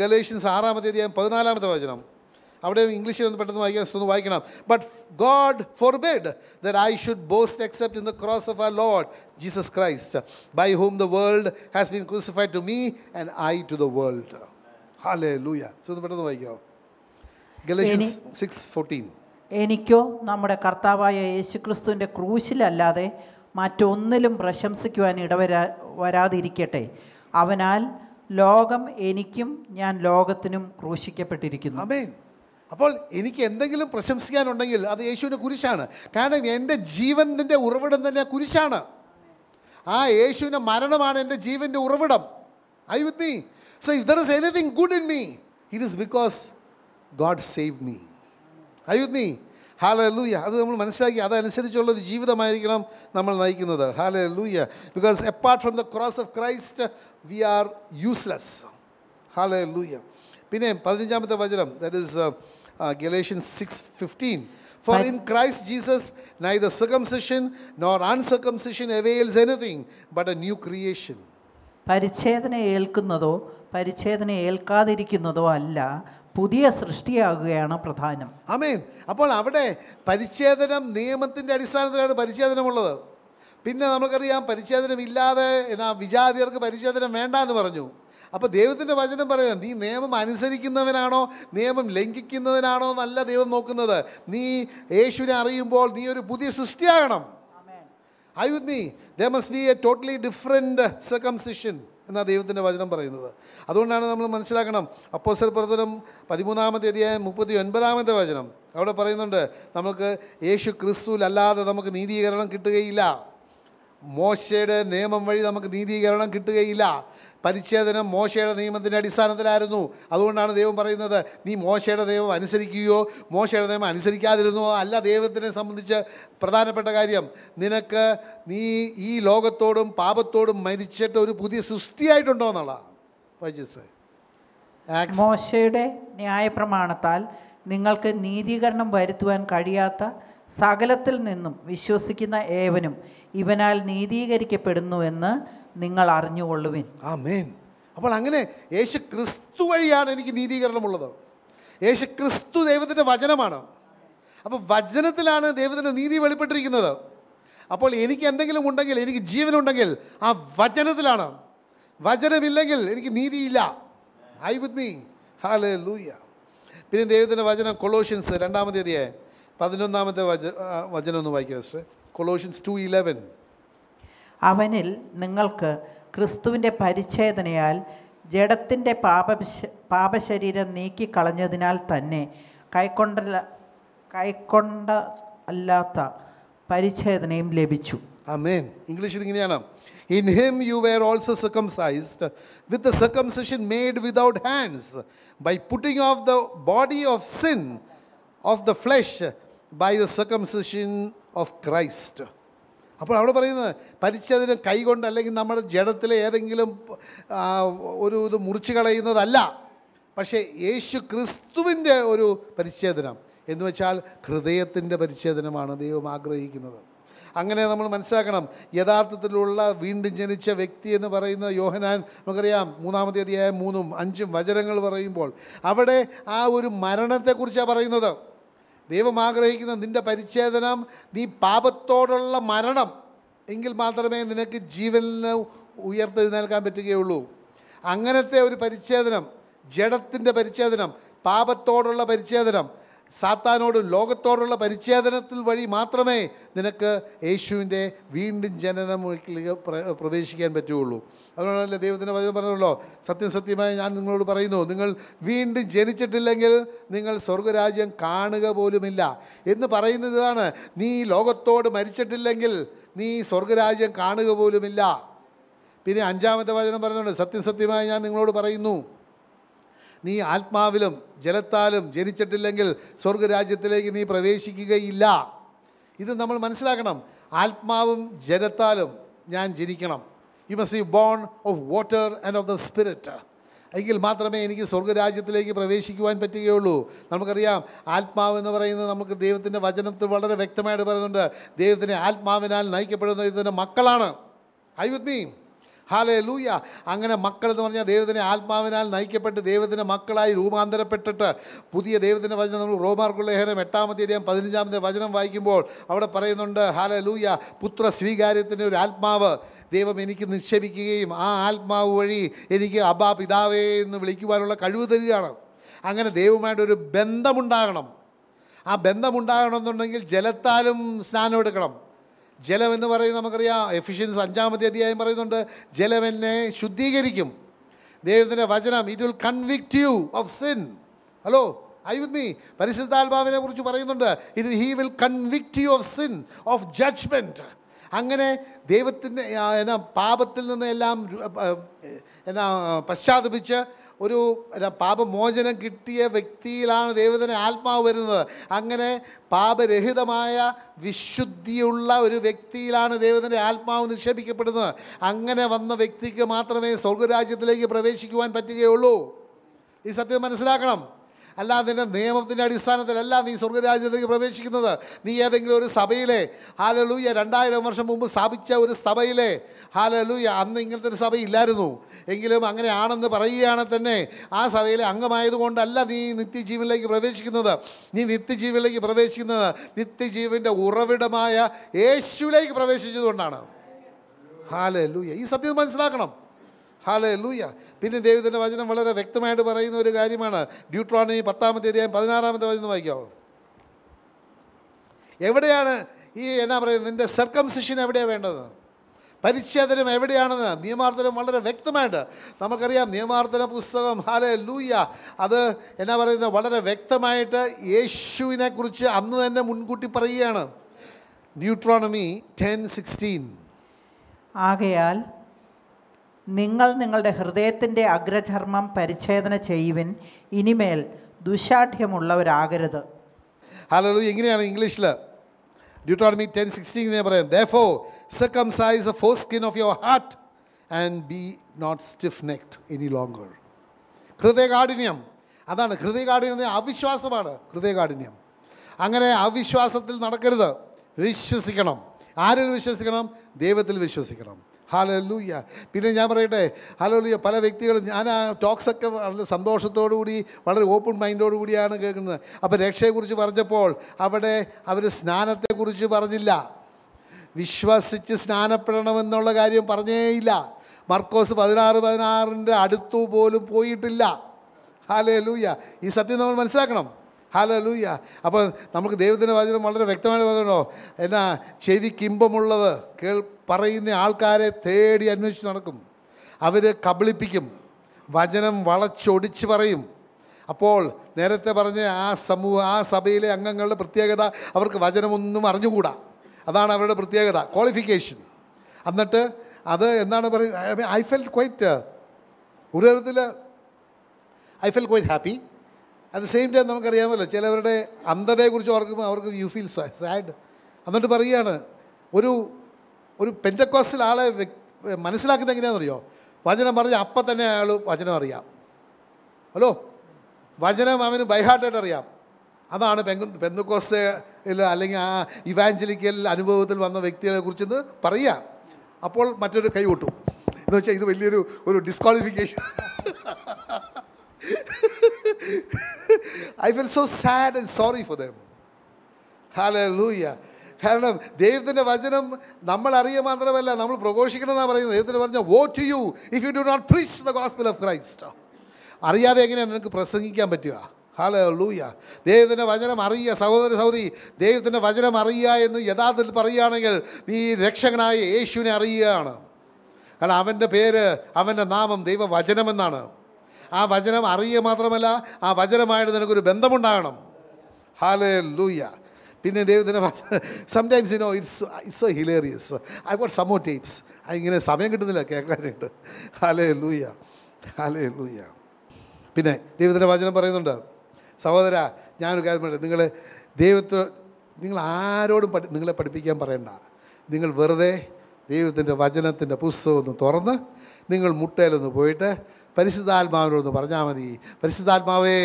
Galatians ആറാമത്തെ അധ്യായം പതിനാലാമത്തെ വചനം അവിടെ ഇംഗ്ലീഷിൽ ഒന്ന് പെട്ടെന്ന് വായിക്കാൻ ഒന്ന് വായിക്കണം but God forbid that I should boast except in the cross of our Lord Jesus Christ by whom the world has been crucified to me and I to the world hallelujah ഒന്ന് പെട്ടെന്ന് വായിക്കോ Galatians six fourteen എനിക്കോ നമ്മുടെ കർത്താവായ യേശുക്രിസ്തുവിൻ്റെ ക്രൂശിലല്ലാതെ മറ്റൊന്നിലും പ്രശംസിക്കുവാൻ ഇടവരാ വരാതിരിക്കട്ടെ അവനാൽ ലോകം എനിക്കും ഞാൻ ലോകത്തിനും ക്രൂശിക്കപ്പെട്ടിരിക്കുന്നു അമേൻ അപ്പോൾ എനിക്ക് എന്തെങ്കിലും പ്രശംസിക്കാനുണ്ടെങ്കിൽ അത് യേശുവിൻ്റെ കുരിശാണ് കാരണം എൻ്റെ ജീവൻ്റെ ഉറവിടം തന്നെ കുരിശാണ് ആ യേശുവിൻ്റെ മരണമാണ് എൻ്റെ ജീവൻ്റെ ഉറവിടം I with me so if there is anything good in me it is because God save me I with me hallelujah അത് നമ്മൾ മനസ്സിലാക്കി അതനുസരിച്ചുള്ള ഒരു ജീവിതമായിരിക്കണം നമ്മൾ നയിക്കുന്നത് hallelujah because apart from the cross of Christ we are useless hallelujah പിന്നെ പതിനഞ്ചാമത്തെ വചനം that is Galatian six fifteen in Christ Jesus Jesus, neither circumcision nor uncircumcision avails anything but a new creation പരിച്ഛേദന ഏൽക്കുന്നതോ പരിച്ഛേദന ഏൽക്കാതിരിക്കുന്നതോ അല്ല പുതിയ സൃഷ്ടിയാകുകയാണ് പ്രധാനം അമേൻ അപ്പോൾ അവിടെ പരിച്ഛേദനം നിയമത്തിൻ്റെ അടിസ്ഥാനത്തിലാണ് പരിച്ഛേദനമുള്ളത് പിന്നെ നമുക്കറിയാം പരിച്ഛേദനം ഇല്ലാതെ എന്നാ വിജാതിയർക്ക് പരിച്ഛേദനം വേണ്ട എന്ന് പറഞ്ഞു അപ്പോൾ ദൈവത്തിൻ്റെ വചനം പറയാം നീ നിയമം അനുസരിക്കുന്നവനാണോ നിയമം ലംഘിക്കുന്നവനാണോ നല്ല ദൈവം നോക്കുന്നത് നീ യേശുവിനെ അറിയുമ്പോൾ നീ ഒരു പുതിയ സൃഷ്ടിയാകണം I with me the must be a totally different circumcision എന്നാണ് ദൈവത്തിൻ്റെ വചനം പറയുന്നത് അതുകൊണ്ടാണ് നമ്മൾ മനസ്സിലാക്കണം അപ്പോസ്റ്റൽ പ്രവർത്തനം പതിമൂന്നാമത്തെ അധ്യായം മുപ്പത്തി ഒൻപതാമത്തെ വചനം അവിടെ പറയുന്നുണ്ട് നമുക്ക് യേശു ക്രിസ്തുവിലല്ലാതെ നമുക്ക് നീതീകരണം കിട്ടുകയില്ല മോശയുടെ നിയമം വഴി നമുക്ക് നീതീകരണം കിട്ടുകയില്ല പരിച്ഛേദനം മോശയുടെ നിയമത്തിൻ്റെ അടിസ്ഥാനത്തിലായിരുന്നു അതുകൊണ്ടാണ് ദൈവം പറയുന്നത് നീ മോശയുടെ ദൈവം അനുസരിക്കുകയോ മോശയുടെ നിയമം അനുസരിക്കാതിരുന്നോ അല്ല ദൈവത്തിനെ സംബന്ധിച്ച് പ്രധാനപ്പെട്ട കാര്യം നിനക്ക് നീ ഈ ലോകത്തോടും പാപത്തോടും മരിച്ചിട്ട് ഒരു പുതിയ സൃഷ്ടിയായിട്ടുണ്ടോ എന്നുള്ളതാണ് മോശയുടെ പ്രമാണത്താൽ നിങ്ങൾക്ക് നീതീകരണം വരുത്തുവാൻ കഴിയാത്ത സകലത്തിൽ നിന്നും വിശ്വസിക്കുന്ന ഏവനും ഇവനാൽ നീതീകരിക്കപ്പെടുന്നുവെന്ന് എന്ന് നിങ്ങൾ അറിഞ്ഞുകൊള്ളുവിൻ ആ മേൻ അപ്പോൾ അങ്ങനെ യേശു ക്രിസ്തു വഴിയാണ് എനിക്ക് നീതീകരണമുള്ളത് യേശു ക്രിസ്തു ദൈവത്തിൻ്റെ വചനമാണ് അപ്പോൾ വചനത്തിലാണ് ദൈവത്തിൻ്റെ നീതി വെളിപ്പെട്ടിരിക്കുന്നത് അപ്പോൾ എനിക്ക് എന്തെങ്കിലും ഉണ്ടെങ്കിൽ എനിക്ക് ജീവനുണ്ടെങ്കിൽ ആ വചനത്തിലാണ് വചനമില്ലെങ്കിൽ എനിക്ക് നീതിയില്ല ഐ വിത്ത് മീ ഹാലേ ലൂയ പിന്നെ ദൈവത്തിൻ്റെ വചനം കൊളോഷ്യൻസ് രണ്ടാമത്തെ തീയതിയെ പതിനൊന്നാമത്തെ വച വചനം ഒന്ന് വായിക്കുക കൊളോഷ്യൻസ് ടു ഇലവൻ അവനിൽ നിങ്ങൾക്ക് ക്രിസ്തുവിൻ്റെ പരിച്ഛേദനയാൽ ജഡത്തിൻ്റെ പാപ പാപശരീരം നീക്കിക്കളഞ്ഞതിനാൽ തന്നെ കൈക്കൊണ്ട കൈക്കൊണ്ട അല്ലാത്ത പരിച്ഛേദനയും ലഭിച്ചു അമേൻ ഇംഗ്ലീഷിൽ ഇങ്ങനെയാണ് in him you were also circumcised with the circumcision made without hands by putting off the body of sin of the flesh by the circumcision of Christ അപ്പോൾ അവിടെ പറയുന്നത് പരിച്ഛേദനം കൈകൊണ്ട് അല്ലെങ്കിൽ നമ്മുടെ ജഡത്തിലെ ഏതെങ്കിലും ഒരു ഇത് മുറിച്ച് കളയുന്നതല്ല പക്ഷേ യേശു ക്രിസ്തുവിൻ്റെ ഒരു പരിച്ഛേദനം എന്ന് വെച്ചാൽ ഹൃദയത്തിൻ്റെ പരിച്ഛേദനമാണ് ദൈവം ആഗ്രഹിക്കുന്നത് അങ്ങനെ നമ്മൾ മനസ്സിലാക്കണം യഥാർത്ഥത്തിലുള്ള വീണ്ടും ജനിച്ച വ്യക്തി എന്ന് പറയുന്ന യോഹനാൻ നമുക്കറിയാം മൂന്നാമത്തെ അധ്യായം മൂന്നും അഞ്ചും വചനങ്ങൾ പറയുമ്പോൾ അവിടെ ആ ഒരു മരണത്തെക്കുറിച്ചാണ് പറയുന്നത് ദൈവം ആഗ്രഹിക്കുന്ന നിൻ്റെ പരിച്ഛേദനം നീ പാപത്തോടുള്ള മരണം എങ്കിൽ മാത്രമേ നിനക്ക് ജീവനിൽ ഉയർത്തെഴുന്നേൽക്കാൻ പറ്റുകയുള്ളൂ അങ്ങനത്തെ ഒരു പരിച്ഛേദനം ജഡത്തിൻ്റെ പരിച്ഛേദനം പാപത്തോടുള്ള പരിച്ഛേദനം സാത്താനോട് ലോകത്തോടുള്ള പരിച്ഛേദനത്തിൽ വഴി മാത്രമേ നിനക്ക് യേശുവിൻ്റെ വീണ്ടും ജനനത്തിലേക്ക് പ്രവേശിക്കാൻ പറ്റുകയുള്ളൂ അതുകൊണ്ടല്ലേ ദൈവത്തിൻ്റെ വചനം പറഞ്ഞല്ലോ സത്യം സത്യമായി ഞാൻ നിങ്ങളോട് പറയുന്നു നിങ്ങൾ വീണ്ടും ജനിച്ചിട്ടില്ലെങ്കിൽ നിങ്ങൾ സ്വർഗരാജ്യം കാണുക പോലുമില്ല എന്ന് പറയുന്നത് ഇതാണ് നീ ലോകത്തോട് മരിച്ചിട്ടില്ലെങ്കിൽ നീ സ്വർഗരാജ്യം കാണുക പോലുമില്ല പിന്നെ അഞ്ചാമത്തെ വചനം പറഞ്ഞുകൊണ്ട് സത്യം സത്യമായി ഞാൻ നിങ്ങളോട് പറയുന്നു നീ ആത്മാവിലും ജലത്താലും ജനിച്ചിട്ടില്ലെങ്കിൽ സ്വർഗരാജ്യത്തിലേക്ക് നീ പ്രവേശിക്കുകയില്ല ഇത് നമ്മൾ മനസ്സിലാക്കണം ആത്മാവും ജലത്താലും ഞാൻ ജനിക്കണം you must be born of water and of the spirit എങ്കിൽ മാത്രമേ എനിക്ക് സ്വർഗരാജ്യത്തിലേക്ക് പ്രവേശിക്കുവാൻ പറ്റുകയുള്ളൂ നമുക്കറിയാം ആത്മാവ് എന്ന് പറയുന്നത് നമുക്ക് ദൈവത്തിൻ്റെ വചനത്തിൽ വളരെ വ്യക്തമായിട്ട് പറയുന്നുണ്ട് ദൈവത്തിൻ്റെ ആത്മാവിനാൽ നയിക്കപ്പെടുന്ന ഇതിൻ്റെ മക്കളാണ് ഐ വിത്ത് മീ ലൂയ അങ്ങനെ മക്കൾ എന്ന് പറഞ്ഞാൽ ദൈവത്തിൻ്റെ ആത്മാവിനാൽ നയിക്കപ്പെട്ട് ദൈവത്തിൻ്റെ മക്കളായി രൂപാന്തരപ്പെട്ടിട്ട് പുതിയ ദൈവത്തിൻ്റെ വചനം നമ്മൾ റോമാർക്കുള്ള ലേഖനം എട്ടാമത്തെ അദ്ദേഹം പതിനഞ്ചാമത്തെ വചനം വായിക്കുമ്പോൾ അവിടെ പറയുന്നുണ്ട് ലൂയ പുത്ര സ്വീകാര്യത്തിൻ്റെ ഒരു ആത്മാവ് ദൈവം എനിക്ക് നിക്ഷേപിക്കുകയും ആ ആത്മാവ് വഴി എനിക്ക് അബാ പിതാവേ എന്ന് വിളിക്കുവാനുള്ള കഴിവ് തരികയാണ് അങ്ങനെ ഒരു ബന്ധമുണ്ടാകണം ആ ബന്ധമുണ്ടാകണമെന്നുണ്ടെങ്കിൽ ജലത്താലും സ്നാനം എടുക്കണം ജലമെന്ന് എന്ന് പറയുന്നത് നമുക്കറിയാം എഫിഷ്യൻസ് അഞ്ചാമത്തെ അധ്യായം പറയുന്നുണ്ട് ജലം എന്നെ ശുദ്ധീകരിക്കും ദൈവത്തിൻ്റെ വചനം it will convict you of sin hello I with me പരിശുദ്ധാത്മാവിനെ കുറിച്ച് പറയുന്നുണ്ട് it he will convict you of sin of judgment അങ്ങനെ ദൈവത്തിൻ്റെ എന്നാ പാപത്തിൽ നിന്ന് എല്ലാം എന്നാ പശ്ചാത്തപിച്ച് ഒരു പാപമോചനം കിട്ടിയ വ്യക്തിയിലാണ് ദൈവത്തിന് ആത്മാവ് വരുന്നത് അങ്ങനെ പാപരഹിതമായ വിശുദ്ധിയുള്ള ഒരു വ്യക്തിയിലാണ് ദൈവത്തിൻ്റെ ആത്മാവ് നിക്ഷേപിക്കപ്പെടുന്നത് അങ്ങനെ വന്ന വ്യക്തിക്ക് മാത്രമേ സ്വർഗരാജ്യത്തിലേക്ക് പ്രവേശിക്കുവാൻ പറ്റുകയുള്ളൂ ഈ സത്യം മനസ്സിലാക്കണം അല്ലാതെ നിൻ്റെ നിയമത്തിൻ്റെ അടിസ്ഥാനത്തിലല്ല നീ സ്വർഗരാജ്യത്തേക്ക് പ്രവേശിക്കുന്നത് നീ ഏതെങ്കിലും ഒരു സഭയിലെ ഹാലലൂയ രണ്ടായിരം വർഷം മുമ്പ് സ്ഥാപിച്ച ഒരു സഭയിലെ ഹാലലൂയ അന്ന് ഇങ്ങനത്തെ ഒരു സഭയില്ലായിരുന്നു എങ്കിലും അങ്ങനെ ആണെന്ന് പറയുകയാണെങ്കിൽ തന്നെ ആ സഭയിലെ അംഗമായതുകൊണ്ടല്ല നീ നിത്യജീവനിലേക്ക് പ്രവേശിക്കുന്നത് നീ നിത്യജീവനിലേക്ക് പ്രവേശിക്കുന്നത് നിത്യജീവൻ്റെ ഉറവിടമായ യേശുവിലേക്ക് പ്രവേശിച്ചതുകൊണ്ടാണ് ഹാലലൂയ ഈ സത്യം മനസ്സിലാക്കണം ഹാലേ ലൂയ പിന്നെ ദൈവത്തിൻ്റെ വചനം വളരെ വ്യക്തമായിട്ട് പറയുന്ന ഒരു കാര്യമാണ് ഡ്യൂട്രോണി പത്താമത്തെ അധ്യായം പതിനാറാമത്തെ വചനം വായിക്കാവോ എവിടെയാണ് ഈ എന്നാ പറയുന്നത് നിൻ്റെ സർക്കംസിഷൻ എവിടെയാണ് വേണ്ടത് പരിച്ഛേദനം എവിടെയാണെന്ന് നിയമാർത്ഥനം വളരെ വ്യക്തമായിട്ട് നമുക്കറിയാം നിയമാർത്ഥന പുസ്തകം ഹാലെ ലൂയ അത് എന്നാ പറയുന്നത് വളരെ വ്യക്തമായിട്ട് യേശുവിനെക്കുറിച്ച് അന്ന് തന്നെ മുൻകൂട്ടി പറയുകയാണ് ന്യൂട്രോണമി ടെൻ സിക്സ്റ്റീൻ ആകയാൽ നിങ്ങൾ നിങ്ങളുടെ ഹൃദയത്തിൻ്റെ അഗ്രചർമ്മം പരിച്ഛേദന ചെയ്യുവിൻ ഇനിമേൽ ദുശാഠ്യമുള്ളവരാകരുത് ഹലോ ഇങ്ങനെയാണ് ഇംഗ്ലീഷിൽ ഡ്യൂട്ടോണമി ടെൻ സിക്സ്റ്റീൻ പറയാം ദോ സൈസ് foreskin of your heart and be not stiff necked any longer ഹൃദയകാഠിന്യം അതാണ് ഹൃദയകാഠിന്യം അവിശ്വാസമാണ് ഹൃദയകാഠിന്യം അങ്ങനെ അവിശ്വാസത്തിൽ നടക്കരുത് വിശ്വസിക്കണം ആരിൽ വിശ്വസിക്കണം ദൈവത്തിൽ വിശ്വസിക്കണം ഹാലല്ലൂയ്യ പിന്നെ ഞാൻ പറയട്ടെ ഹാലല്ലൂയ്യ പല വ്യക്തികളും ഞാൻ ആ ടോക്സൊക്കെ വളരെ സന്തോഷത്തോടുകൂടി വളരെ ഓപ്പൺ മൈൻഡോടു കൂടിയാണ് കേൾക്കുന്നത് അപ്പോൾ രക്ഷയെക്കുറിച്ച് പറഞ്ഞപ്പോൾ അവിടെ അവർ സ്നാനത്തെക്കുറിച്ച് പറഞ്ഞില്ല വിശ്വസിച്ച് സ്നാനപ്പെടണമെന്നുള്ള കാര്യം പറഞ്ഞേയില്ല മർക്കോസ് പതിനാറ് പതിനാറിൻ്റെ അടുത്തു പോലും പോയിട്ടില്ല ഹാലേ ഈ സത്യം നമ്മൾ മനസ്സിലാക്കണം ഹലോ അപ്പോൾ നമുക്ക് ദൈവത്തിൻ്റെ വാചകം വളരെ വ്യക്തമായിട്ട് പറയണോ എന്നാ ചെവിക്കിമ്പമുള്ളത് കേൾ പറയുന്ന ആൾക്കാരെ തേടി അന്വേഷിച്ച് നടക്കും അവർ കബളിപ്പിക്കും വചനം വളച്ചൊടിച്ച് പറയും അപ്പോൾ നേരത്തെ പറഞ്ഞ ആ സമൂഹ ആ സഭയിലെ അംഗങ്ങളുടെ പ്രത്യേകത അവർക്ക് വചനമൊന്നും അറിഞ്ഞുകൂടാ അതാണ് അവരുടെ പ്രത്യേകത ക്വാളിഫിക്കേഷൻ എന്നിട്ട് അത് എന്താണ് പറയുന്നത് ഐ ഫെൽ ക്വൈറ്റ് ഒരു തരത്തിൽ I felt quite happy at the same time നമുക്കറിയാമല്ലോ ചിലവരുടെ അന്ധതയെക്കുറിച്ച് ഓർക്കുമ്പോൾ അവർക്ക് യു ഫീൽ സാഡ് എന്നിട്ട് പറയുകയാണ് ഒരു ഒരു പെൻറ്റക്കോസിൽ ആളെ മനസ്സിലാക്കുന്ന എങ്ങനെയാണെന്നറിയോ വചനം പറഞ്ഞ് അപ്പം തന്നെ അയാൾ വചനം അറിയാം ഹലോ വചനം അവന് ബൈഹാർട്ടായിട്ട് അറിയാം അതാണ് പെങ്കു പെന്തക്കോസ് അല്ലെങ്കിൽ ആ ഇവാഞ്ചലിക്കൽ അനുഭവത്തിൽ വന്ന വ്യക്തികളെ കുറിച്ചെന്ന് പറയുക അപ്പോൾ മറ്റൊരു കൈ കൊട്ടും എന്ന് വെച്ചാൽ ഇത് വലിയൊരു ഒരു disqualification I feel so sad and sorry for them hallelujah കാരണം ദൈവത്തിൻ്റെ വചനം നമ്മൾ അറിയുക മാത്രമല്ല നമ്മൾ പ്രഘോഷിക്കണമെന്നാണ് പറയുന്നത് ദൈവത്തിന് പറഞ്ഞ woe to you if you do not preach the gospel of Christ അറിയാതെ എങ്ങനെയാണ് നിനക്ക് പ്രസംഗിക്കാൻ പറ്റുക ഹലോ ലൂയ ദൈവത്തിൻ്റെ വചനം അറിയുക സഹോദര സൗദി ദൈവത്തിൻ്റെ വചനം അറിയുക എന്ന് യഥാർത്ഥത്തിൽ പറയുകയാണെങ്കിൽ നീ രക്ഷകനായ യേശുവിനെ അറിയുകയാണ് കാരണം അവൻ്റെ പേര് അവൻ്റെ നാമം ദൈവവചനമെന്നാണ് ആ വചനം അറിയുക മാത്രമല്ല ആ വചനമായിട്ട് നിനക്കൊരു ബന്ധമുണ്ടാകണം ഹാലേ ലൂയ പിന്നെ ദൈവത്തിൻ്റെ sometimes you know it's it's so hilarious I what some tapes ഇങ്ങനെ സമയം കിട്ടുന്നില്ല കേൾക്കാനായിട്ട് ഹാലേ ലൂയ ഹാലേ ലൂയ പിന്നെ ദൈവത്തിൻ്റെ വചനം പറയുന്നുണ്ട് സഹോദര ഞാനൊരു കാര്യം പറയട്ടെ നിങ്ങൾ ദൈവത്തെ നിങ്ങൾ ആരോടും പഠി നിങ്ങളെ പഠിപ്പിക്കാൻ പറയണ്ട നിങ്ങൾ വെറുതെ ദൈവത്തിൻ്റെ വചനത്തിൻ്റെ പുസ്തകമൊന്ന് ഒന്ന് തുറന്ന് നിങ്ങൾ മുട്ടയിലൊന്ന് പോയിട്ട് പരിശുദ്ധാത്മാവിനോട് പറഞ്ഞാൽ മതി പരിശുദ്ധാത്മാവേ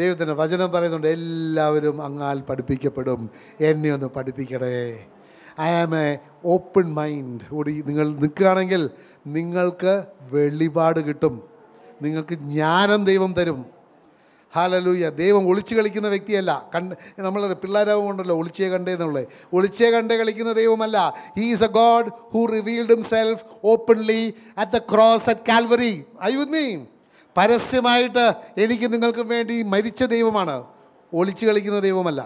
ദൈവത്തിൻ്റെ വചനം പറയുന്നുണ്ട് എല്ലാവരും അങ്ങാൽ പഠിപ്പിക്കപ്പെടും എന്നെ ഒന്ന് പഠിപ്പിക്കണേ I am a open mind കൂടി നിങ്ങൾ നിൽക്കുകയാണെങ്കിൽ നിങ്ങൾക്ക് വെളിപാട് കിട്ടും നിങ്ങൾക്ക് ജ്ഞാനം ദൈവം തരും ഹാലലൂയ ദൈവം ഒളിച്ചു കളിക്കുന്ന വ്യക്തിയല്ല കണ്ട് നമ്മൾ പിള്ളേരാവുമുണ്ടല്ലോ ഒളിച്ചേ കണ്ടേ എന്നുള്ളത് ഒളിച്ചേ കണ്ടേ കളിക്കുന്ന ദൈവമല്ല he is a God who revealed himself openly at the cross at Calvary I with me പരസ്യമായിട്ട് എനിക്ക് നിങ്ങൾക്കും വേണ്ടി മരിച്ച ദൈവമാണ് ഒളിച്ചു കളിക്കുന്ന ദൈവമല്ല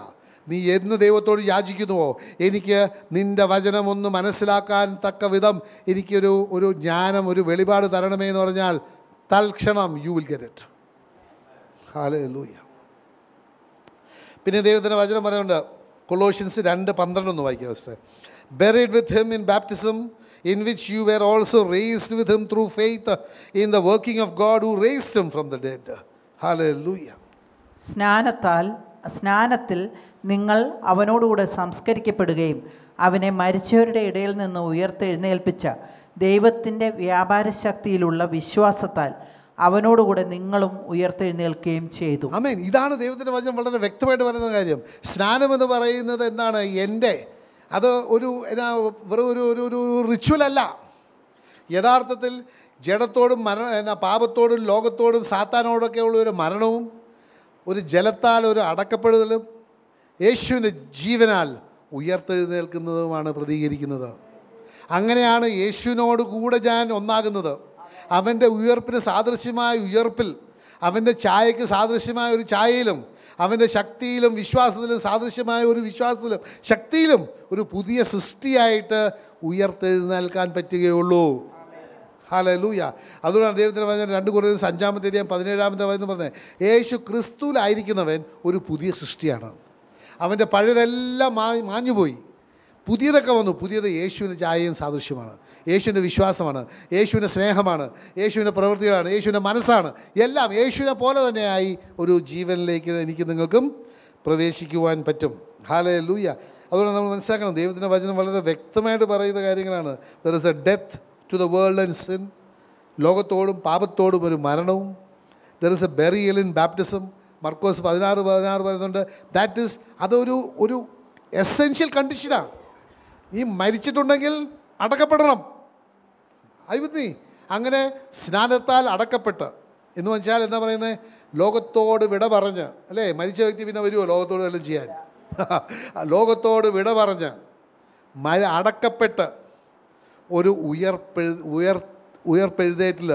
നീ എന്ന് ദൈവത്തോട് യാചിക്കുന്നുവോ എനിക്ക് നിൻ്റെ വചനമൊന്ന് മനസ്സിലാക്കാൻ തക്ക വിധം എനിക്കൊരു ഒരു ജ്ഞാനം ഒരു വെളിപാട് തരണമേ എന്ന് പറഞ്ഞാൽ തൽക്ഷണം യു വിൽ ഗെറ്റ് ഇറ്റ് ഹാലൂയ പിന്നെ ദൈവത്തിൻ്റെ വചനം പറയുന്നുണ്ട് കൊളോഷ്യൻസ് രണ്ട് പന്ത്രണ്ട് ഒന്ന് വായിക്കാം sister buried with him in baptism in which you were also raised with him through faith in the working of God who raised him from the dead hallelujah സ്നാനത്താൽ സ്നാനത്തിൽ നിങ്ങൾ അവനോടുകൂടെ സംസ്കരിക്കപ്പെടുകയും അവനെ മരിച്ചവരുടെ ഇടയിൽ നിന്ന് ഉയർത്തെഴുന്നേൽപ്പിച്ച ദൈവത്തിൻ്റെ ശക്തിയിലുള്ള വിശ്വാസത്താൽ അവനോടുകൂടെ നിങ്ങളും ഉയർത്തെഴുന്നേൽക്കുകയും ചെയ്തു അമേൻ ഇതാണ് ദൈവത്തിൻ്റെ വചനം വളരെ വ്യക്തമായിട്ട് പറയുന്ന കാര്യം സ്നാനം എന്ന് പറയുന്നത് എന്താണ് എൻ്റെ അത് ഒരു എന്നാ വെറും ഒരു ഒരു ഒരു റിച്വൽ അല്ല യഥാർത്ഥത്തിൽ ജഡത്തോടും മരണ എന്നാ പാപത്തോടും ലോകത്തോടും സാത്താനോടൊക്കെ ഉള്ള ഒരു മരണവും ഒരു ജലത്താൽ ഒരു അടക്കപ്പെടുതലും യേശുവിൻ്റെ ജീവനാൽ ഉയർത്തെഴുന്നേൽക്കുന്നതുമാണ് പ്രതികരിക്കുന്നത് അങ്ങനെയാണ് യേശുവിനോട് കൂടെ ഞാൻ ഒന്നാകുന്നത് അവൻ്റെ ഉയർപ്പിന് സാദൃശ്യമായ ഉയർപ്പിൽ അവൻ്റെ ചായയ്ക്ക് സാദൃശ്യമായ ഒരു ചായയിലും അവൻ്റെ ശക്തിയിലും വിശ്വാസത്തിലും സാദൃശ്യമായ ഒരു വിശ്വാസത്തിലും ശക്തിയിലും ഒരു പുതിയ സൃഷ്ടിയായിട്ട് ഉയർത്തെഴുന്നേൽക്കാൻ പറ്റുകയുള്ളൂ ലൂയ അതുകൊണ്ടാണ് ദൈവത്തിൻ്റെ വചനം രണ്ട് കുറേ അഞ്ചാമത്തെ തീയതി പതിനേഴാമത്തെ വയസ്സെന്ന് പറഞ്ഞത് യേശു ക്രിസ്തുവിലായിരിക്കുന്നവൻ ഒരു പുതിയ സൃഷ്ടിയാണ് അവൻ്റെ പഴയതെല്ലാം മാ മാഞ്ഞുപോയി പുതിയതൊക്കെ വന്നു പുതിയത് യേശുവിൻ്റെ ചായയും സാദൃശ്യമാണ് യേശുവിൻ്റെ വിശ്വാസമാണ് യേശുവിൻ്റെ സ്നേഹമാണ് യേശുവിൻ്റെ പ്രവൃത്തികളാണ് യേശുവിൻ്റെ മനസ്സാണ് എല്ലാം യേശുവിനെ പോലെ തന്നെയായി ഒരു ജീവനിലേക്ക് എനിക്ക് നിങ്ങൾക്കും പ്രവേശിക്കുവാൻ പറ്റും ഹാലേ ലൂയ അതുകൊണ്ട് നമ്മൾ മനസ്സിലാക്കണം ദൈവത്തിൻ്റെ വചനം വളരെ വ്യക്തമായിട്ട് പറയുന്ന കാര്യങ്ങളാണ് there is a death to the world and sin ലോകത്തോടും പാപത്തോടും ഒരു മരണവും there is a burial in baptism മർക്കോസ് പതിനാറ് പതിനാറ് പറയുന്നുണ്ട് ദാറ്റ് ഇസ് അതൊരു ഒരു എസെൻഷ്യൽ കണ്ടീഷനാണ് ഈ മരിച്ചിട്ടുണ്ടെങ്കിൽ അടക്കപ്പെടണം അയ്യപ്പത്തി അങ്ങനെ സ്നാനത്താൽ അടക്കപ്പെട്ട് എന്ന് വെച്ചാൽ എന്താ പറയുന്നത് ലോകത്തോട് വിട പറഞ്ഞ് അല്ലേ മരിച്ച വ്യക്തി പിന്നെ വരുമോ ലോകത്തോട് എല്ലാം ചെയ്യാൻ ലോകത്തോട് വിട പറഞ്ഞ് മരി അടക്കപ്പെട്ട് ഒരു ഉയർപ്പെഴു ഉയർ ഉയർപ്പെഴുതേറ്റിൽ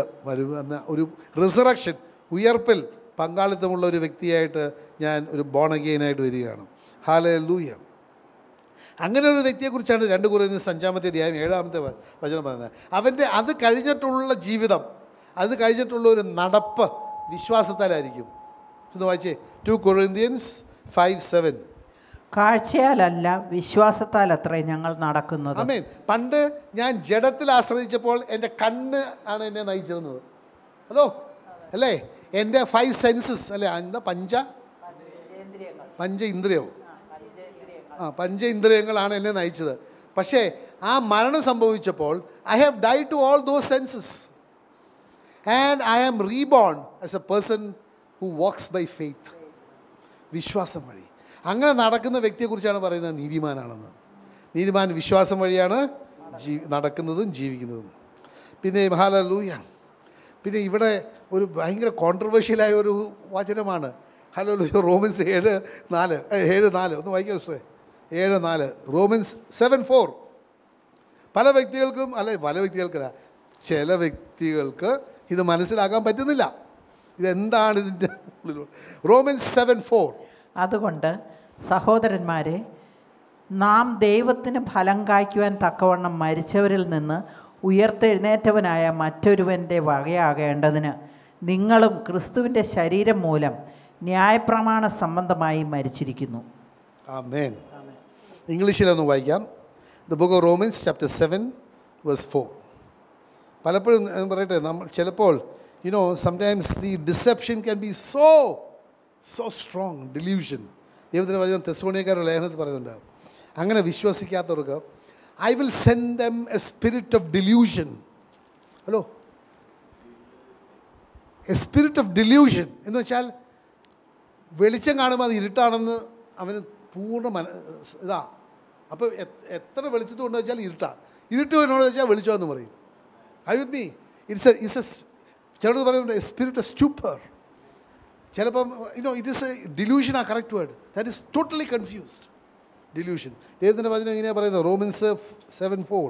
എന്ന ഒരു റിസറക്ഷൻ ഉയർപ്പിൽ പങ്കാളിത്തമുള്ള ഒരു വ്യക്തിയായിട്ട് ഞാൻ ഒരു ബോണഗീനായിട്ട് വരികയാണ് ഹാലേ ലൂയം അങ്ങനെ ഒരു വ്യക്തിയെക്കുറിച്ചാണ് രണ്ട് കുറേ അഞ്ചാമത്തെ അധ്യായം ഏഴാമത്തെ വചനം പറയുന്നത് അവൻ്റെ അത് കഴിഞ്ഞിട്ടുള്ള ജീവിതം അത് കഴിഞ്ഞിട്ടുള്ള ഒരു നടപ്പ് വിശ്വാസത്താലായിരിക്കും ഒന്ന് വായിച്ചേ ടു കൊറിന്ത്യൻസ് ഫൈവ് സെവൻ കാഴ്ചയാലല്ല വിശ്വാസത്താൽ അത്രേ ഞങ്ങൾ നടക്കുന്നത് അമേൻ പണ്ട് ഞാൻ ജഡത്തിൽ ആശ്രയിച്ചപ്പോൾ എൻ്റെ കണ്ണ് ആണ് എന്നെ നയിച്ചിരുന്നത് അതോ അല്ലേ എൻ്റെ ഫൈവ് സെൻസസ് അല്ലേ എന്താ പഞ്ച പഞ്ച ഇന്ദ്രിയവും ആ പഞ്ച ഇന്ദ്രിയങ്ങളാണ് എന്നെ നയിച്ചത് പക്ഷേ ആ മരണം സംഭവിച്ചപ്പോൾ I have die to all those senses and I am reborn as a person who walks by faith വിശ്വാസം വഴി അങ്ങനെ നടക്കുന്ന വ്യക്തിയെക്കുറിച്ചാണ് പറയുന്നത് നീതിമാനാണെന്ന് നീതിമാൻ വിശ്വാസം വഴിയാണ് ജീ നടക്കുന്നതും ജീവിക്കുന്നതും പിന്നെ ഹലലൂയ പിന്നെ ഇവിടെ ഒരു ഭയങ്കര കോൺട്രവേഴ്ഷ്യലായ ഒരു വചനമാണ് ഹലോ റോമൻസ് ഏഴ് നാല് ഏഴ് നാല് ഒന്ന് വായിക്കാം സ്ട്രേ ഏഴ് നാല് റോമിൻസ് സെവൻ ഫോർ പല വ്യക്തികൾക്കും അല്ലെ പല വ്യക്തികൾക്കല്ല ചില വ്യക്തികൾക്ക് ഇത് മനസ്സിലാക്കാൻ പറ്റുന്നില്ല ഇതെന്താണ് ഇതിൻ്റെ റോമിൻസ് സെവൻ ഫോർ അതുകൊണ്ട് സഹോദരന്മാരെ നാം ദൈവത്തിന് ഫലം കായ്ക്കുവാൻ തക്കവണ്ണം മരിച്ചവരിൽ നിന്ന് ഉയർത്തെഴുന്നേറ്റവനായ മറ്റൊരുവൻ്റെ വകയാകേണ്ടതിന് നിങ്ങളും ക്രിസ്തുവിൻ്റെ ശരീരം മൂലം ന്യായപ്രമാണ സംബന്ധമായി മരിച്ചിരിക്കുന്നു ആമേൻ ഇംഗ്ലീഷിലൊന്ന് വായിക്കാം the book of Romans chapter seven verse four പലപ്പോഴും പറയട്ടെ നമ്മൾ ചിലപ്പോൾ you know sometimes the deception can be so so strong delusion ദൈവത്തിൻ്റെ വചനം തെസ്മോണിയക്കാരുടെ ലേഖനത്തിൽ പറയുന്നുണ്ട് അങ്ങനെ വിശ്വസിക്കാത്തവർക്ക് I will send them a spirit of delusion hello a spirit of delusion എന്ന് വെച്ചാൽ വെളിച്ചം കാണുമ്പോൾ അത് ഇരുട്ടാണെന്ന് അവന് പൂർണ്ണ മന ഇതാ അപ്പോൾ എത്ര വെളിച്ചത്ത് കൊണ്ടു വെച്ചാൽ ഇരുട്ടാ ഇരുട്ട് എന്നോട് വെച്ചാൽ വെളിച്ചമെന്ന് പറയും I with me it's a it's a ചിലത് പറയുന്നുണ്ട് എ സ്പിരിറ്റ് എ സ്റ്റൂപ്പർ ചിലപ്പം you know it is a delusion ആ correct word that is totally confused delusion ദൈവത്തിൻ്റെ വചനം എങ്ങനെയാണ് പറയുന്നത് Romans seven four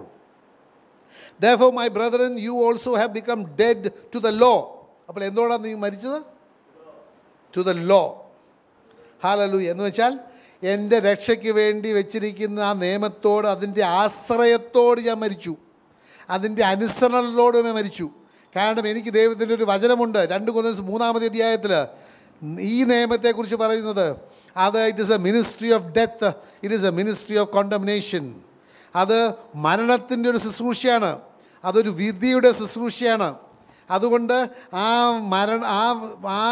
four my brethren you also have become dead to the law അപ്പോൾ എന്തുകൊണ്ടാണ് നീ മരിച്ചത് ടു ദ ലോ ഹാലലു എന്ന് വെച്ചാൽ എൻ്റെ രക്ഷയ്ക്ക് വേണ്ടി വെച്ചിരിക്കുന്ന ആ നിയമത്തോട് അതിൻ്റെ ആശ്രയത്തോട് ഞാൻ മരിച്ചു അതിൻ്റെ അനുസരണത്തോട് ഞാൻ മരിച്ചു കാരണം എനിക്ക് ദൈവത്തിൻ്റെ ഒരു വചനമുണ്ട് രണ്ട് കൊന്ന മൂന്നാമത്തെ അധ്യായത്തിൽ ഈ നിയമത്തെക്കുറിച്ച് പറയുന്നത് അത് it is a ministry of death it is a ministry of condemnation അത് മരണത്തിൻ്റെ ഒരു ശുശ്രൂഷയാണ് അതൊരു വിധിയുടെ ശുശ്രൂഷയാണ് അതുകൊണ്ട് ആ മരണ ആ ആ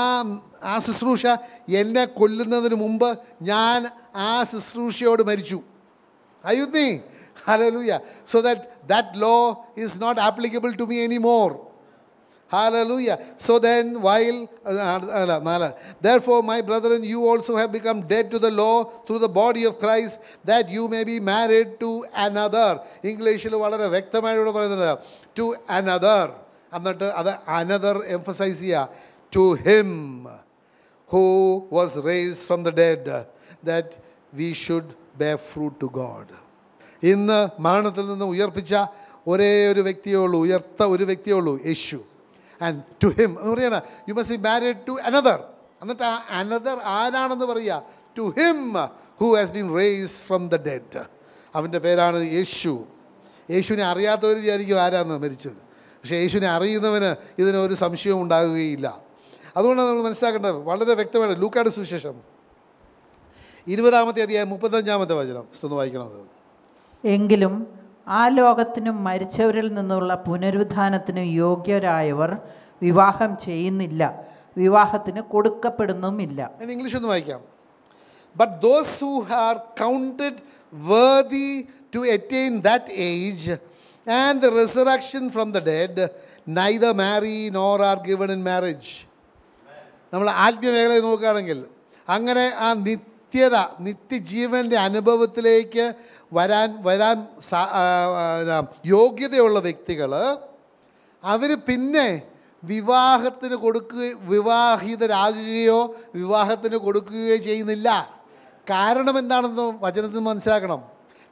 ആ ശുശ്രൂഷ എന്നെ കൊല്ലുന്നതിന് മുമ്പ് ഞാൻ ആ ശുശ്രൂഷയോട് മരിച്ചു അയുദ്ധി hallelujah so that that law is not applicable to me any more hallelujah so then while അല്ല നാല് therefore my brethren you also have become dead to the law through the body of Christ that you may be married to another ഇംഗ്ലീഷിൽ വളരെ വ്യക്തമായിട്ട് പറയുന്നത് to another എന്നിട്ട് അത് another emphasize ചെയ്യുക to him who was raise from the dead that we should bay fruit to God ഇന്ന് മരണത്തിൽ നിന്ന് ഉയർപ്പിച്ച ഒരേ ഒരു വ്യക്തിയേ ഉള്ളൂ ഉയർത്ത ഒരു വ്യക്തിയേ ഉള്ളൂ യേശു ആൻഡ് ടു ഹിം എന്ന് പറയണ യു മസ് ബി മാരിഡ് ടു അനദർ എന്നിട്ട് ആ അനദർ ആരാണെന്ന് പറയുക to him who has been raised from the dead അവൻ്റെ പേരാണ് യേശു യേശുവിനെ അറിയാത്തവർ വിചാരിക്കും ആരാന്ന് മരിച്ചത് പക്ഷേ യേശുവിനെ അറിയുന്നവന് ഇതിനൊരു സംശയവും ഉണ്ടാകുകയില്ല അതുകൊണ്ടാണ് നമ്മൾ മനസ്സിലാക്കേണ്ടത് വളരെ വ്യക്തമാണ് ലൂക്കാട് സുവിശേഷം ഇരുപതാമത്തെ അധ്യായം മുപ്പത്തഞ്ചാമത്തെ വചനം ഒന്ന് വായിക്കണത് എങ്കിലും ആ ലോകത്തിനും മരിച്ചവരിൽ നിന്നുള്ള പുനരുദ്ധാനത്തിനും യോഗ്യരായവർ വിവാഹം ചെയ്യുന്നില്ല വിവാഹത്തിന് കൊടുക്കപ്പെടുന്നുമില്ല ഇംഗ്ലീഷ് ഒന്ന് വായിക്കാം but those who are counted worthy to attain that age and the resurrection from the dead, neither marry nor are given in marriage. നമ്മൾ ആത്മീയമേഖലയിൽ നോക്കുകയാണെങ്കിൽ അങ്ങനെ ആ നിത്യത നിത്യജീവൻ്റെ അനുഭവത്തിലേക്ക് വരാൻ വരാൻ യോഗ്യതയുള്ള വ്യക്തികൾ അവർ പിന്നെ വിവാഹത്തിന് കൊടുക്കുക വിവാഹിതരാകുകയോ വിവാഹത്തിന് കൊടുക്കുകയോ ചെയ്യുന്നില്ല കാരണം എന്താണെന്ന് വചനത്തിൽ മനസ്സിലാക്കണം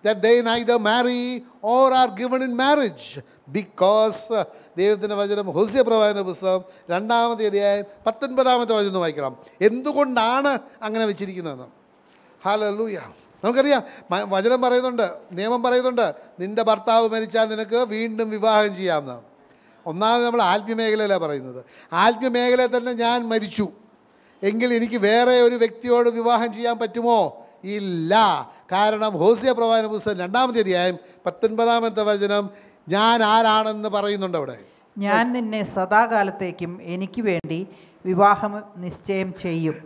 that they neither marry or are given in marriage because uh, ദൈവത്തിൻ്റെ വചനം ഹുസ്യ പ്രവാചന പുസ്തകം രണ്ടാമത്തെ അധ്യായം പത്തൊൻപതാമത്തെ വചനം വായിക്കണം എന്തുകൊണ്ടാണ് അങ്ങനെ വെച്ചിരിക്കുന്നതെന്ന് ഹാലൂയ നമുക്കറിയാം വചനം പറയുന്നുണ്ട് നിയമം പറയുന്നുണ്ട് നിൻ്റെ ഭർത്താവ് മരിച്ചാൽ നിനക്ക് വീണ്ടും വിവാഹം ചെയ്യാമെന്ന് ഒന്നാമത് നമ്മൾ ആത്മീയമേഖലയിലാണ് പറയുന്നത് ആത്മീയമേഖലയിൽ തന്നെ ഞാൻ മരിച്ചു എങ്കിൽ എനിക്ക് വേറെ ഒരു വ്യക്തിയോട് വിവാഹം ചെയ്യാൻ പറ്റുമോ ഇല്ല കാരണം ഹോസിയ പ്രവാചന പുസ്തകം രണ്ടാമത്തെ അധ്യായം പത്തൊൻപതാമത്തെ വചനം ഞാൻ ആരാണെന്ന് പറയുന്നുണ്ട് അവിടെ ഞാൻ നിന്നെ സദാകാലത്തേക്കും എനിക്ക് വേണ്ടി വിവാഹം നിശ്ചയം ചെയ്യും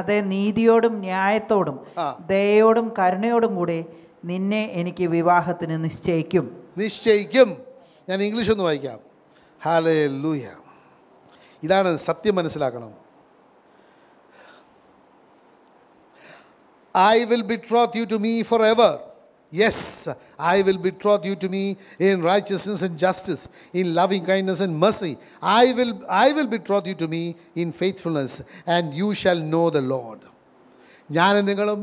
അതെ നീതിയോടും ന്യായത്തോടും ദയോടും കരുണയോടും കൂടെ നിന്നെ എനിക്ക് വിവാഹത്തിന് നിശ്ചയിക്കും നിശ്ചയിക്കും ഞാൻ ഇംഗ്ലീഷ് ഒന്ന് വായിക്കാം ഹാലേ ലൂയ ഇതാണ് സത്യം മനസ്സിലാക്കണം I will betroth you to me forever. Yes, I will betroth you to me in righteousness and justice, in loving kindness and mercy. I will, I will betroth you to me in faithfulness, and you shall know the Lord. ഞാനും നിങ്ങളും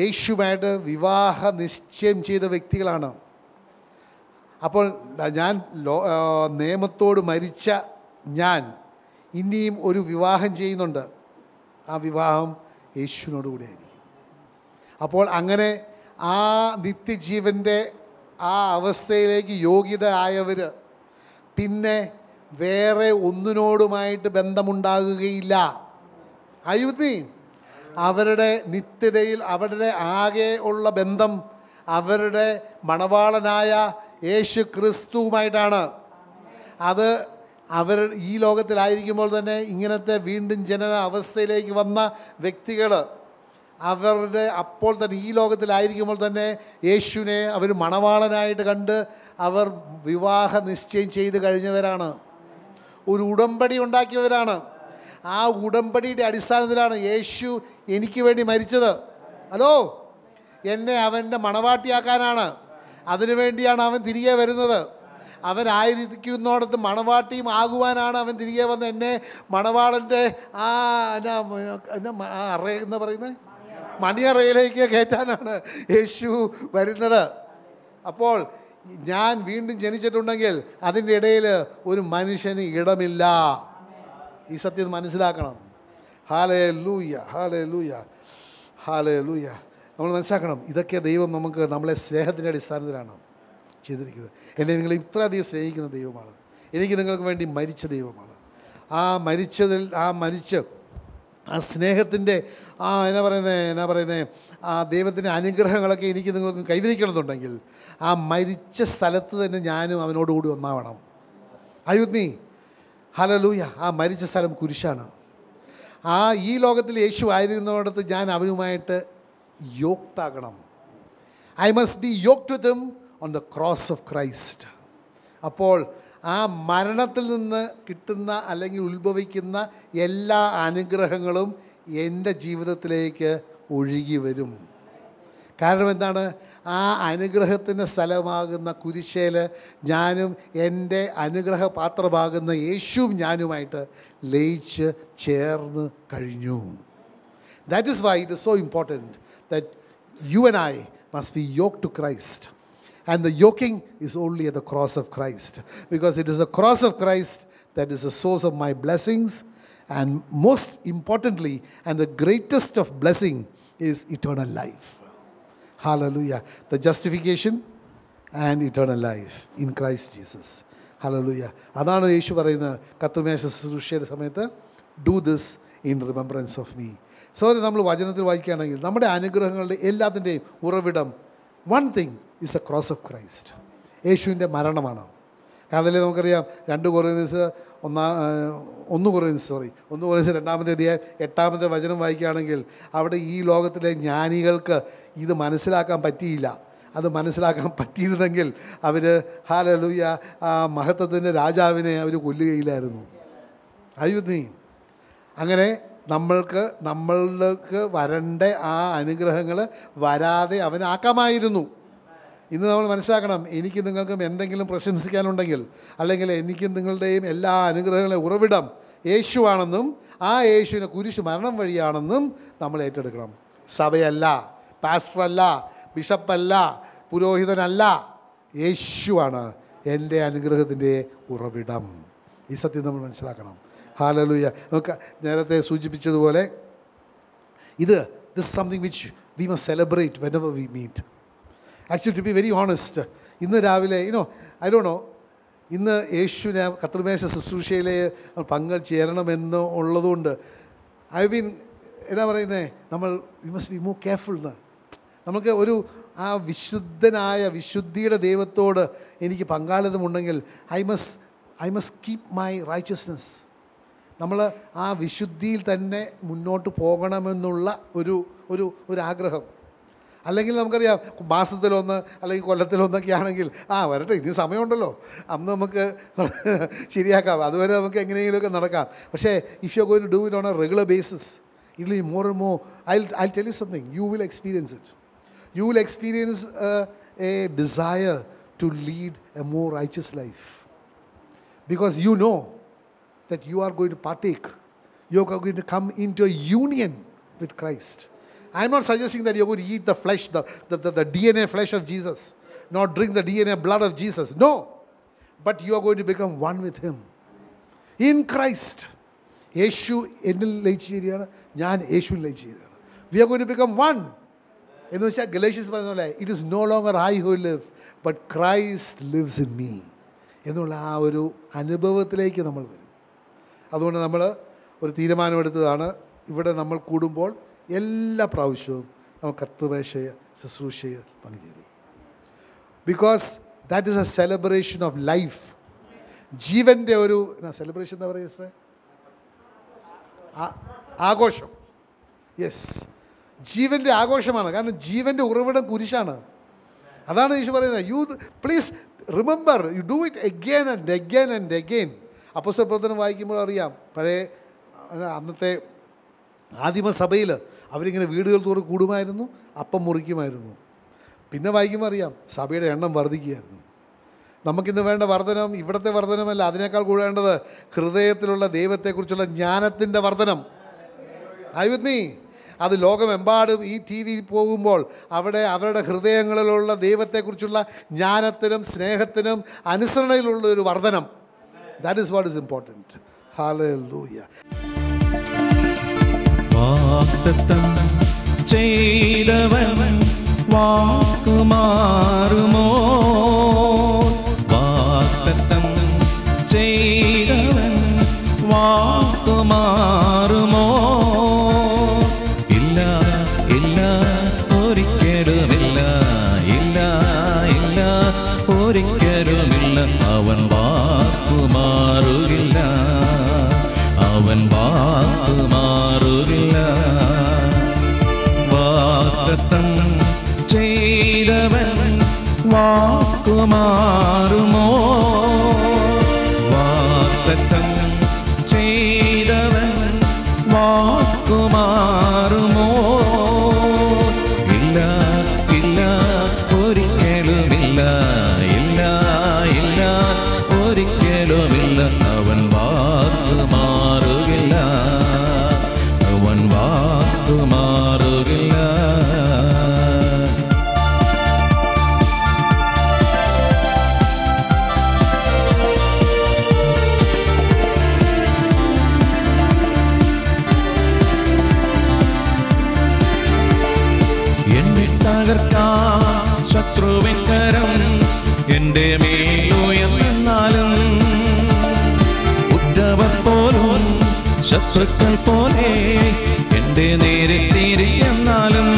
യേശുമായിട്ട് വിവാഹ നിശ്ചയം ചെയ്ത വ്യക്തികളാണ് അപ്പോൾ ഞാൻ നിയമത്തോട് മരിച്ച ഞാൻ ഇനിയും ഒരു വിവാഹം ചെയ്യുന്നുണ്ട് ആ വിവാഹം യേശുവിനോടുകൂടിയായിരിക്കും അപ്പോൾ അങ്ങനെ ആ നിത്യജീവൻ്റെ ആ അവസ്ഥയിലേക്ക് യോഗ്യത ആയവർ പിന്നെ വേറെ ഒന്നിനോടുമായിട്ട് ബന്ധമുണ്ടാകുകയില്ല ഐ മീൻ അവരുടെ നിത്യതയിൽ അവരുടെ ആകെ ഉള്ള ബന്ധം അവരുടെ മണവാളനായ യേശു ക്രിസ്തുവുമായിട്ടാണ് അത് അവർ ഈ ലോകത്തിലായിരിക്കുമ്പോൾ തന്നെ ഇങ്ങനത്തെ വീണ്ടും ജനന അവസ്ഥയിലേക്ക് വന്ന വ്യക്തികൾ അവരുടെ അപ്പോൾ തന്നെ ഈ ലോകത്തിലായിരിക്കുമ്പോൾ തന്നെ യേശുവിനെ അവർ മണവാളനായിട്ട് കണ്ട് അവർ വിവാഹ നിശ്ചയം ചെയ്ത് കഴിഞ്ഞവരാണ് ഒരു ഉടമ്പടി ഉണ്ടാക്കിയവരാണ് ആ ഉടമ്പടിയുടെ അടിസ്ഥാനത്തിലാണ് യേശു എനിക്ക് വേണ്ടി മരിച്ചത് ഹലോ എന്നെ അവൻ്റെ മണവാട്ടിയാക്കാനാണ് അതിനുവേണ്ടിയാണ് അവൻ തിരികെ വരുന്നത് അവനായിരിക്കുന്നോടത്ത് മണവാട്ടിയും ആകുവാനാണ് അവൻ തിരികെ വന്ന് എന്നെ മണവാളൻ്റെ ആ എന്നാ എന്നാ അറേ എന്ന് പറയുന്നത് മണിയറയിലേക്ക് കയറ്റാനാണ് യേശു വരുന്നത് അപ്പോൾ ഞാൻ വീണ്ടും ജനിച്ചിട്ടുണ്ടെങ്കിൽ അതിൻ്റെ ഇടയിൽ ഒരു മനുഷ്യന് ഇടമില്ല ഈ സത്യം മനസ്സിലാക്കണം ഹാലേ ലൂയ ഹാലേ ലൂയ ഹാലേ ലൂയ നമ്മൾ മനസ്സിലാക്കണം ഇതൊക്കെ ദൈവം നമുക്ക് നമ്മളെ സ്നേഹത്തിൻ്റെ അടിസ്ഥാനത്തിലാണ് ചെയ്തിരിക്കുന്നത് എന്നെ നിങ്ങൾ ഇത്രയധികം സ്നേഹിക്കുന്ന ദൈവമാണ് എനിക്ക് നിങ്ങൾക്ക് വേണ്ടി മരിച്ച ദൈവമാണ് ആ മരിച്ചതിൽ ആ മരിച്ച് ആ സ്നേഹത്തിൻ്റെ ആ എന്നാ പറയുന്നത് എന്നാ പറയുന്നത് ആ ദൈവത്തിൻ്റെ അനുഗ്രഹങ്ങളൊക്കെ എനിക്ക് നിങ്ങൾക്ക് കൈവരിക്കണമെന്നുണ്ടെങ്കിൽ ആ മരിച്ച സ്ഥലത്ത് തന്നെ ഞാനും അവനോടുകൂടി ഒന്നാവണം അയുഗ്നി ഹലലൂയ ആ മരിച്ച സ്ഥലം കുരിശാണ് ആ ഈ ലോകത്തിൽ യേശു ആയിരുന്നിടത്ത് ഞാൻ അവനുമായിട്ട് യോക്താകണം ഐ മസ്റ്റ് ബി യോക്ട് വിത്തും on the cross of Christ അപ്പോൾ ആ മരണത്തിൽ നിന്ന് കിട്ടുന്ന അല്ലെങ്കിൽ ഉത്ഭവിക്കുന്ന എല്ലാ അനുഗ്രഹങ്ങളും എൻ്റെ ജീവിതത്തിലേക്ക് ഒഴുകി വരും കാരണം എന്താണ് ആ അനുഗ്രഹത്തിൻ്റെ സ്ഥലമാകുന്ന കുരിശേൽ ഞാനും എൻ്റെ അനുഗ്രഹപാത്രമാകുന്ന പാത്രമാകുന്ന യേശുവും ഞാനുമായിട്ട് ലയിച്ച് ചേർന്ന് കഴിഞ്ഞു that is why it is so important that you and I must be yoke to Christ And the yoking is only at the cross of Christ. Because it is the cross of Christ that is the source of my blessings. And most importantly, and the greatest of blessing is eternal life. Hallelujah. The justification and eternal life in Christ Jesus. Hallelujah. Do this in remembrance of me. So, this in remembrance of me so നമ്മൾ വചനത്തിൽ വായിക്കുകയാണെങ്കിൽ നമ്മുടെ അനുഗ്രഹങ്ങളുടെ എല്ലാത്തിൻ്റെയും is a cross of Christ യേശുവിൻ്റെ മരണമാണ് കാരണം നമുക്കറിയാം രണ്ട് കുറേ ദിവസം ഒന്നാ ഒന്ന് കുറേ ദിവസം സോറി ഒന്ന് കുറേ ദിവസം രണ്ടാമത്തെ അധ്യായം എട്ടാമത്തെ വചനം വായിക്കുകയാണെങ്കിൽ അവിടെ ഈ ലോകത്തിലെ ജ്ഞാനികൾക്ക് ഇത് മനസ്സിലാക്കാൻ പറ്റിയില്ല അത് മനസ്സിലാക്കാൻ പറ്റിയിരുന്നെങ്കിൽ അവർ ഹാലലൂയ ആ മഹത്വത്തിൻ്റെ രാജാവിനെ അവർ കൊല്ലുകയില്ലായിരുന്നു അയ്യുദ്ധീ അങ്ങനെ നമ്മൾക്ക് നമ്മൾക്ക് വരണ്ട ആ അനുഗ്രഹങ്ങൾ വരാതെ അവനാക്കാമായിരുന്നു ഇന്ന് നമ്മൾ മനസ്സിലാക്കണം എനിക്ക് നിങ്ങൾക്കും എന്തെങ്കിലും പ്രശംസിക്കാനുണ്ടെങ്കിൽ അല്ലെങ്കിൽ എനിക്കും നിങ്ങളുടെയും എല്ലാ അനുഗ്രഹങ്ങളെയും ഉറവിടം യേശുവാണെന്നും ആ യേശുവിനെ കുരിശ് മരണം വഴിയാണെന്നും നമ്മൾ ഏറ്റെടുക്കണം സഭയല്ല പാസ്റ്ററല്ല ബിഷപ്പല്ല പുരോഹിതനല്ല യേശുവാണ് എൻ്റെ അനുഗ്രഹത്തിൻ്റെ ഉറവിടം ഈ സത്യം നമ്മൾ മനസ്സിലാക്കണം ഹാലലൂയ നമുക്ക് നേരത്തെ സൂചിപ്പിച്ചതുപോലെ ഇത് this something which we must celebrate whenever we meet actually to be very honest ഇന്ന് രാവിലെ യുനോ ഐ ഡോ നോ ഇന്ന് യേശുവിനെ കത്തൃമേശ ശുശ്രൂഷയിലെ പങ്കൾ ചേരണമെന്ന് ഉള്ളതുകൊണ്ട് ഐ ബീൻ എന്നാ പറയുന്നത് നമ്മൾ we must be more careful എന്ന് നമുക്ക് ഒരു ആ വിശുദ്ധനായ വിശുദ്ധിയുടെ ദൈവത്തോട് എനിക്ക് പങ്കാളിതമുണ്ടെങ്കിൽ I must I must keep my righteousness നമ്മൾ ആ വിശുദ്ധിയിൽ തന്നെ മുന്നോട്ട് പോകണമെന്നുള്ള ഒരു ഒരു ഒരു ആഗ്രഹം അല്ലെങ്കിൽ നമുക്കറിയാം മാസത്തിലൊന്ന് അല്ലെങ്കിൽ കൊല്ലത്തിലൊന്നൊക്കെ ആണെങ്കിൽ ആ വരട്ടെ ഇനി സമയമുണ്ടല്ലോ അന്ന് നമുക്ക് ശരിയാക്കാം അതുവരെ നമുക്ക് എങ്ങനെയെങ്കിലുമൊക്കെ നടക്കാം പക്ഷേ if you going do it on a regular basis it ലി more and more I I tell you something you will experience it you will experience a desire to lead a more righteous life because you know that you are going to partake you are going to come into a union with Christ I'm not suggesting that you're going ഈ the flesh the D N A flesh of Jesus not drink the D N A blood of Jesus no but you are going to become one with him in Christ Yeshu എന്നിൽ ലയിച്ചു ചേരുകയാണ് ഞാൻ യേശുവിൽ ലയിച്ചു ചേരുകയാണ് we are going to become one എന്ന് വെച്ചാൽ Galatians പറയുന്ന പോലെ it is no longer I who live but Christ lives in me എന്നുള്ള ആ ഒരു അനുഭവത്തിലേക്ക് നമ്മൾ വരും അതുകൊണ്ട് നമ്മൾ ഒരു തീരുമാനമെടുത്തതാണ് ഇവിടെ നമ്മൾ കൂടുമ്പോൾ എല്ലാ പ്രാവശ്യവും നമ്മൾ കർത്തവേശയ ശുശ്രൂഷയെ പങ്കുചേരും because that is a celebration of life ജീവൻ്റെ ഒരു സെലിബ്രേഷൻ എന്താ പറയുക സാറേ ആഘോഷം യെസ് ജീവൻ്റെ ആഘോഷമാണ് കാരണം ജീവൻ്റെ ഉറവിടം കുരിശാണ് അതാണ് ഈശോ പറയുന്നത് you please remember you do it again and again and again apostle പ്രവർത്തനം വായിക്കുമ്പോൾ അറിയാം പഴയ അന്നത്തെ ആദിമസഭയിൽ അവരിങ്ങനെ വീടുകൾ തോറും കൂടുമായിരുന്നു അപ്പം മുറിക്കുമായിരുന്നു പിന്നെ വായിക്കുമ്പോൾ അറിയാം സഭയുടെ എണ്ണം വർദ്ധിക്കുകയായിരുന്നു നമുക്കിന്ന് വേണ്ട വർധനം ഇവിടുത്തെ വർധനമല്ല അതിനേക്കാൾ കൂടേണ്ടത് ഹൃദയത്തിലുള്ള ദൈവത്തെക്കുറിച്ചുള്ള ജ്ഞാനത്തിൻ്റെ വർധനം ഐ വിത്ത് മീ അത് ലോകമെമ്പാടും ഈ ടി വി പോകുമ്പോൾ അവിടെ അവരുടെ ഹൃദയങ്ങളിലുള്ള ദൈവത്തെക്കുറിച്ചുള്ള ജ്ഞാനത്തിനും സ്നേഹത്തിനും അനുസരണയിലുള്ള ഒരു വർധനം that is what is important hallelujah വാക്തത്തം ചെയ്തവൻ വാ and love. ശത്രുക്കൾ പോലെ എൻ്റെ നേരെ നേരെ എന്നാലും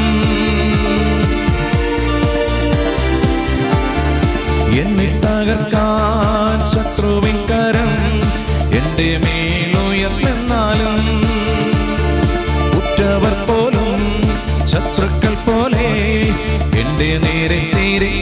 എന്നെ തകർക്കാൻ ശത്രുവിൻ കരം എൻ്റെ മേലുയർന്നെന്നാലും ഉറ്റവർ പോലും ശത്രുക്കൾ പോലെ എൻ്റെ നേരെ നേരെ